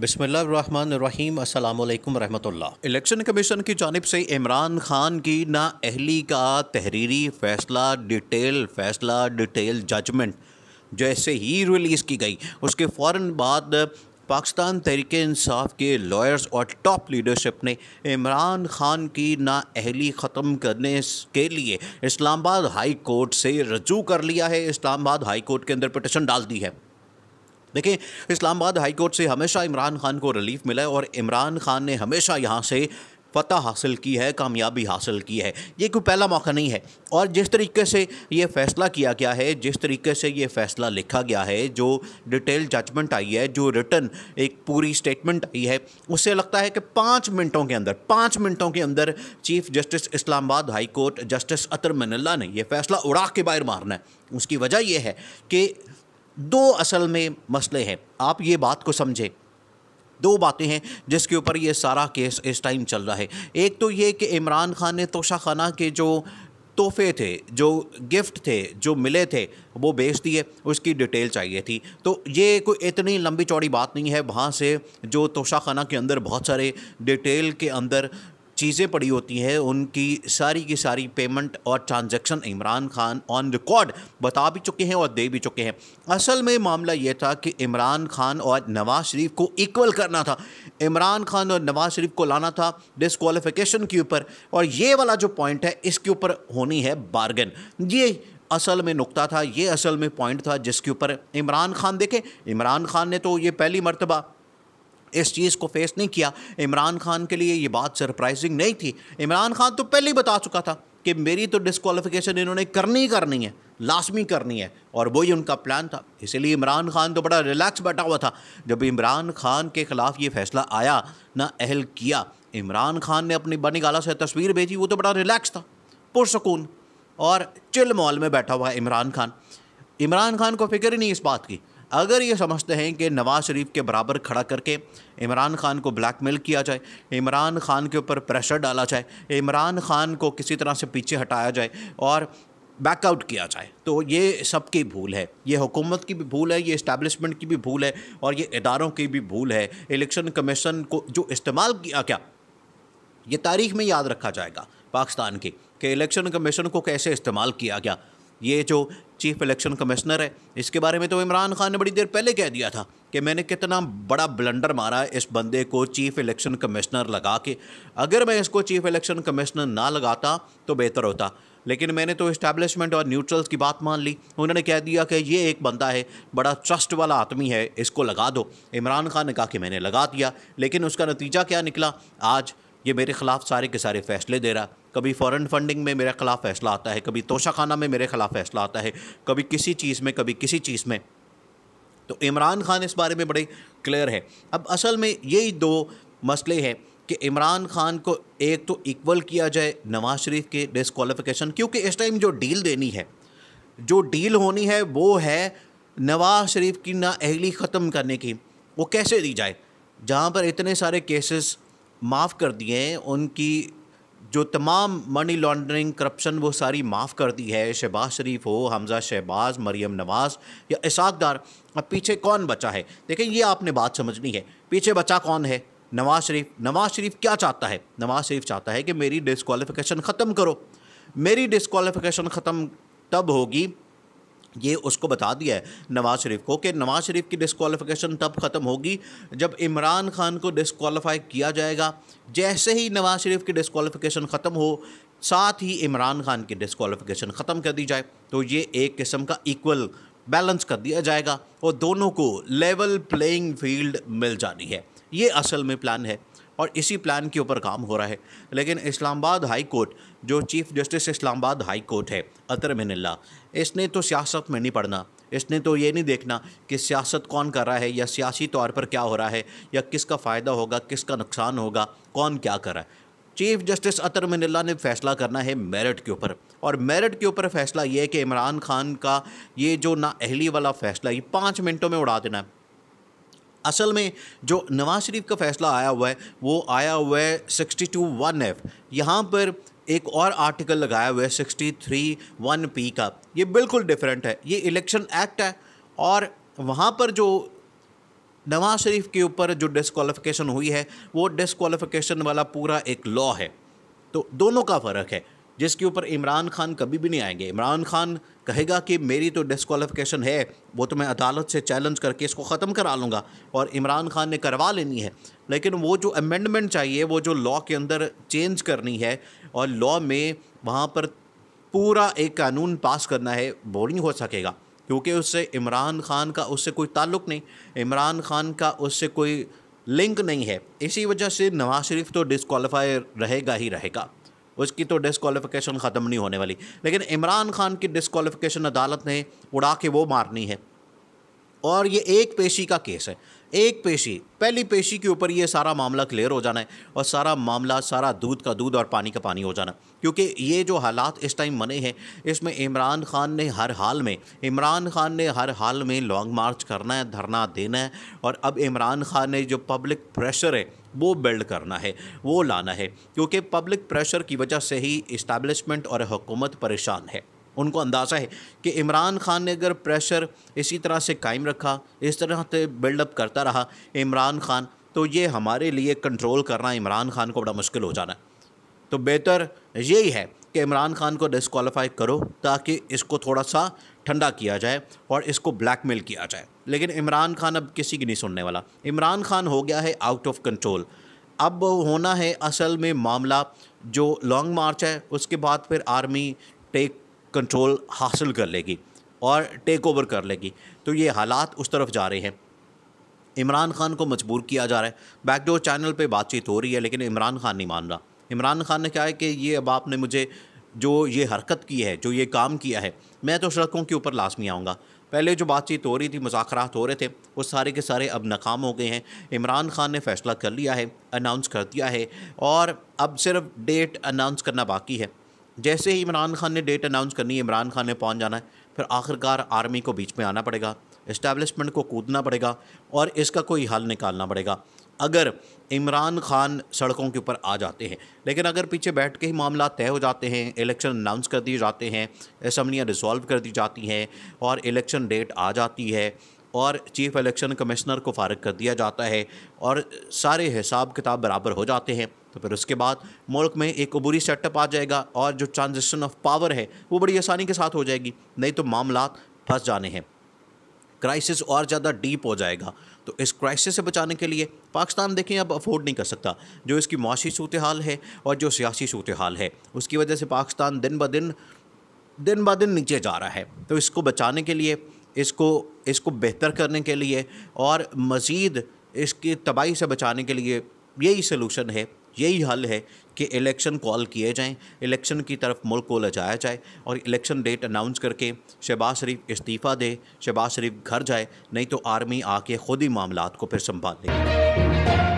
बिसमीम रहमतुल्लाह election commission की जानब से इमरान खान की ना अहली का तहरीरी फैसला डिटेल फैसला डिटेल जजमेंट जैसे ही रिलीज़ की गई उसके फ़ौर बाद पाकिस्तान तहरीक इंसाफ के लॉयर्स और टॉप लीडरशिप ने इमरान खान की ना अहली ख़त्म करने के लिए इस्लामाबाद हाई कोर्ट से रजू कर लिया है इस्लामाबाद हाई कोर्ट के अंदर पटिशन डाल दी है देखिए इस्लामाबाद हाईकोर्ट से हमेशा इमरान खान को रिलीफ मिला है और इमरान खान ने हमेशा यहाँ से फतह हासिल की है कामयाबी हासिल की है ये कोई पहला मौका नहीं है और जिस तरीके से ये फ़ैसला किया गया है जिस तरीके से ये फ़ैसला लिखा गया है जो डिटेल जजमेंट आई है जो रिटर्न एक पूरी स्टेटमेंट आई है उससे लगता है कि पाँच मिनटों के अंदर पाँच मिनटों के अंदर chief justice Islamabad high court justice Athar Minallah ने यह फ़ैसला उड़ा के बाहर मारना है उसकी वजह यह है कि दो असल में मसले हैं आप ये बात को समझें दो बातें हैं जिसके ऊपर ये सारा केस इस टाइम चल रहा है एक तो ये कि इमरान खान ने तोशा खाना के जो तोहफे थे जो गिफ्ट थे जो मिले थे वो बेच दिए उसकी डिटेल चाहिए थी तो ये कोई इतनी लंबी चौड़ी बात नहीं है वहाँ से जो तोशा खाना के अंदर बहुत सारे डिटेल के अंदर चीज़ें पड़ी होती हैं उनकी सारी की सारी पेमेंट और transaction Imran Khan on record बता भी चुके हैं और दे भी चुके हैं असल में मामला ये था कि इमरान खान और नवाज शरीफ को इक्वल करना था इमरान खान और नवाज शरीफ को लाना था डिसक्वालिफिकेशन के ऊपर और ये वाला जो पॉइंट है इसके ऊपर होनी है बार्गन ये असल में नुकता था ये असल में पॉइंट था जिसके ऊपर इमरान खान देखें इमरान खान ने तो ये पहली मरतबा इस चीज़ को फेस नहीं किया इमरान खान के लिए ये बात सरप्राइजिंग नहीं थी इमरान खान तो पहले ही बता चुका था कि मेरी तो डिस्कवालिफिकेशन इन्होंने करनी ही करनी है लाजमी करनी है और वही उनका प्लान था इसीलिए इमरान खान तो बड़ा रिलैक्स बैठा हुआ था जब इमरान खान के ख़िलाफ़ ये फैसला आया ना अहल किया इमरान खान ने अपनी बनी गाला से तस्वीर भेजी वो तो बड़ा रिलैक्स था पुरसकून और चिल मॉल में बैठा हुआ है इमरान खान इमरान खान को फिक्र ही नहीं इस बात की अगर ये समझते हैं कि नवाज़ शरीफ के बराबर खड़ा करके इमरान खान को ब्लैकमेल किया जाए इमरान खान के ऊपर प्रेशर डाला जाए इमरान खान को किसी तरह से पीछे हटाया जाए और बैकआउट किया जाए तो ये सब की भूल है ये हुकूमत की भी भूल है ये इस्टेबलिशमेंट की भी भूल है और ये इदारों की भी भूल है इलेक्शन कमीशन को जो इस्तेमाल किया क्या ये तारीख में याद रखा जाएगा पाकिस्तान की कि इलेक्शन कमीशन को कैसे इस्तेमाल किया गया ये जो चीफ इलेक्शन कमिश्नर है इसके बारे में तो इमरान खान ने बड़ी देर पहले कह दिया था कि मैंने कितना बड़ा ब्लंडर मारा इस बंदे को चीफ इलेक्शन कमिश्नर लगा के अगर मैं इसको चीफ इलेक्शन कमिश्नर ना लगाता तो बेहतर होता लेकिन मैंने तो इस्टेब्लिशमेंट और न्यूट्रल्स की बात मान ली उन्होंने कह दिया कि ये एक बंदा है बड़ा ट्रस्ट वाला आदमी है इसको लगा दो इमरान खान ने कहा कि मैंने लगा दिया लेकिन उसका नतीजा क्या निकला आज ये मेरे ख़िलाफ़ सारे के सारे फ़ैसले दे रहा कभी फ़ॉरेन फंडिंग में मेरे ख़िलाफ़ फ़ैसला आता है कभी तोशाखाना में मेरे ख़िलाफ़ फ़ैसला आता है कभी किसी चीज़ में कभी किसी चीज़ में तो इमरान खान इस बारे में बड़े क्लियर है अब असल में यही दो मसले हैं कि इमरान खान को एक तो इक्वल किया जाए नवाज शरीफ के डिसक्वालिफिकेशन क्योंकि इस टाइम जो डील देनी है जो डील होनी है वो है नवाज शरीफ की नाअहली ख़त्म करने की वो कैसे दी जाए जहाँ पर इतने सारे केसेस माफ़ कर दिए हैं उनकी जो तमाम मनी लॉन्ड्रिंग करप्शन वो सारी माफ़ कर दी है शहबाज शरीफ हो हमज़ा शहबाज मरियम नवाज़ या इसाक डार अब पीछे कौन बचा है देखें ये आपने बात समझनी है पीछे बचा कौन है नवाज शरीफ नवाज शरीफ क्या चाहता है नवाज शरीफ चाहता है कि मेरी डिसक्वालिफिकेशन ख़त्म करो मेरी डिसक्वालिफिकेशन ख़त्म तब होगी ये उसको बता दिया है नवाज़ शरीफ को कि नवाज़ शरीफ की डिसकॉलीफिकेशन तब ख़त्म होगी जब इमरान खान को डिसकॉलीफाई किया जाएगा जैसे ही नवाज़ शरीफ की डिसकॉलीफिकेशन ख़त्म हो साथ ही इमरान खान की डिसकॉलीफिकेशन ख़त्म कर दी जाए तो ये एक किस्म का इक्वल बैलेंस कर दिया जाएगा और दोनों को लेवल प्लेइंग फील्ड मिल जानी है ये असल में प्लान है और इसी प्लान के ऊपर काम हो रहा है लेकिन इस्लामाबाद हाई कोर्ट जो chief justice Islamabad high court है अतर मिनल्ला इसने तो सियासत में नहीं पढ़ना इसने तो ये नहीं देखना कि सियासत कौन कर रहा है या सियासी तौर पर क्या हो रहा है या किसका फ़ायदा होगा किसका नुकसान होगा कौन क्या कर रहा है चीफ जस्टिस अतर मिनल्ला ने फैसला करना है मेरिट के ऊपर और मेरिट के ऊपर फैसला ये है कि इमरान खान का ये जो अहली वाला फ़ैसला ये पाँच मिनटों में उड़ा देना है असल में जो नवाज शरीफ का फैसला आया हुआ है वो आया हुआ है सिक्सटी टू वन एफ यहाँ पर एक और आर्टिकल लगाया हुआ है सिक्सटी थ्री वन पी का ये बिल्कुल डिफरेंट है ये इलेक्शन एक्ट है और वहाँ पर जो नवाज शरीफ के ऊपर जो डिसक्वालिफिकेशन हुई है वो डिसक्वालिफिकेशन वाला पूरा एक लॉ है तो दोनों का फ़र्क है जिसके ऊपर इमरान खान कभी भी नहीं आएंगे इमरान खान कहेगा कि मेरी तो डिसक्वालिफिकेशन है वो तो मैं अदालत से चैलेंज करके इसको ख़त्म करा लूँगा और इमरान खान ने करवा लेनी है लेकिन वो जो अमेंडमेंट चाहिए वो जो लॉ के अंदर चेंज करनी है और लॉ में वहाँ पर पूरा एक कानून पास करना है वो नहीं हो सकेगा क्योंकि उससे इमरान खान का उससे कोई ताल्लुक़ नहीं इमरान खान का उससे कोई लिंक नहीं है इसी वजह से नवाज शरीफ तो डिसकॉलीफाई रहेगा ही रहेगा उसकी तो डिसकॉलीफिकेशन ख़त्म नहीं होने वाली लेकिन इमरान खान की डिसकॉलीफिकेशन अदालत ने उड़ा के वो मारनी है और ये एक पेशी का केस है एक पेशी पहली पेशी के ऊपर ये सारा मामला क्लियर हो जाना है और सारा मामला सारा दूध का दूध और पानी का पानी हो जाना क्योंकि ये जो हालात इस टाइम बने हैं इसमें इमरान खान ने हर हाल में इमरान खान ने हर हाल में लॉन्ग मार्च करना है धरना देना है और अब इमरान खान ने जो पब्लिक प्रेशर है वो बिल्ड करना है वो लाना है क्योंकि पब्लिक प्रेशर की वजह से ही इस्टेबलिशमेंट और हुकूमत परेशान है उनको अंदाज़ा है कि इमरान खान ने अगर प्रेशर इसी तरह से कायम रखा इस तरह से बिल्डअप करता रहा इमरान खान तो ये हमारे लिए कंट्रोल करना इमरान खान को बड़ा मुश्किल हो जाना तो बेहतर यही है कि इमरान खान को डिसकॉलीफाई करो ताकि इसको थोड़ा सा ठंडा किया जाए और इसको ब्लैकमेल किया जाए लेकिन इमरान खान अब किसी की नहीं सुनने वाला इमरान खान हो गया है आउट ऑफ कंट्रोल अब होना है असल में मामला जो लॉन्ग मार्च है उसके बाद फिर आर्मी टेक कंट्रोल हासिल कर लेगी और टेक ओवर कर लेगी तो ये हालात उस तरफ जा रहे हैं इमरान खान को मजबूर किया जा रहा है बैकडोर चैनल पे बातचीत हो रही है लेकिन इमरान खान नहीं मान रहा इमरान खान ने कहा है कि ये अब आपने मुझे जो ये हरकत की है जो ये काम किया है मैं तो सड़कों के ऊपर लाजमी आऊँगा पहले जो बातचीत हो रही थी मुजाकरात हो रहे थे वो सारे के सारे अब नाकाम हो गए हैं इमरान खान ने फैसला कर लिया है अनाउंस कर दिया है और अब सिर्फ डेट अनाउंस करना बाकी है जैसे ही इमरान खान ने डेट अनाउंस करनी है इमरान खान ने पहुंच जाना है फिर आखिरकार आर्मी को बीच में आना पड़ेगा इस्टेबलिशमेंट को कूदना पड़ेगा और इसका कोई हल निकालना पड़ेगा अगर इमरान खान सड़कों के ऊपर आ जाते हैं लेकिन अगर पीछे बैठ के ही मामला तय हो जाते हैं इलेक्शन अनाउंस कर दिए जाते हैं असम्बलियाँ रिजॉल्व कर दी जाती हैं और इलेक्शन डेट आ जाती है और चीफ इलेक्शन कमिश्नर को फारग कर दिया जाता है और सारे हिसाब किताब बराबर हो जाते हैं तो फिर उसके बाद मुल्क में एक अबूरी सेटअप आ जाएगा और जो ट्रांजिशन ऑफ पावर है वो बड़ी आसानी के साथ हो जाएगी नहीं तो मामला फंस जाने हैं क्राइसिस और ज़्यादा डीप हो जाएगा तो इस क्राइसिस से बचाने के लिए पाकिस्तान देखें अब अफोर्ड नहीं कर सकता जो इसकी माशी सूरत हाल है और जो सियासी सूरत हाल है उसकी वजह से पाकिस्तान दिन ब दिन दिन ब दिन नीचे जा रहा है तो इसको बचाने के लिए इसको इसको बेहतर करने के लिए और मज़ीद इसकी तबाही से बचाने के लिए यही सलूशन है यही हल है कि इलेक्शन कॉल किए जाएं इलेक्शन की तरफ मुल्क को ले जाया जाए और इलेक्शन डेट अनाउंस करके शहबाज शरीफ इस्तीफ़ा दे शहबाज शरीफ घर जाए नहीं तो आर्मी आके ख़ुद ही मामला को फिर संभाल लेगी